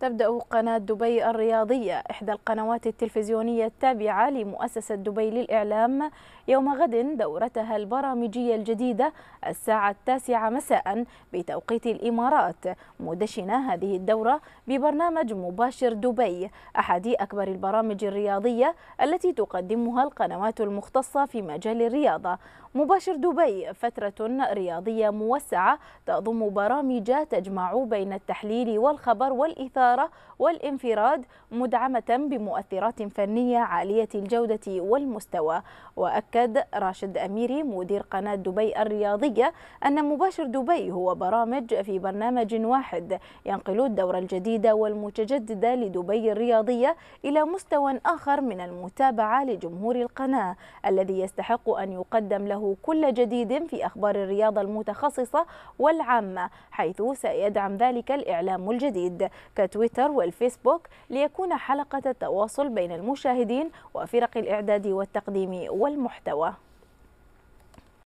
تبدأ قناة دبي الرياضية إحدى القنوات التلفزيونية التابعة لمؤسسة دبي للإعلام يوم غد دورتها البرامجية الجديدة الساعة التاسعة مساء بتوقيت الإمارات مدشنة هذه الدورة ببرنامج مباشر دبي أحد أكبر البرامج الرياضية التي تقدمها القنوات المختصة في مجال الرياضة مباشر دبي فترة رياضية موسعة تضم برامج تجمع بين التحليل والخبر والإثارة الحرارة والانفراد مدعمة بمؤثرات فنية عالية الجودة والمستوى وأكد راشد أميري مدير قناة دبي الرياضية أن مباشر دبي هو برامج في برنامج واحد ينقل الدورة الجديدة والمتجددة لدبي الرياضية إلى مستوى آخر من المتابعة لجمهور القناة الذي يستحق أن يقدم له كل جديد في أخبار الرياضة المتخصصة والعامة حيث سيدعم ذلك الإعلام الجديد تويتر والفيسبوك ليكون حلقة التواصل بين المشاهدين وفرق الإعداد والتقديم والمحتوى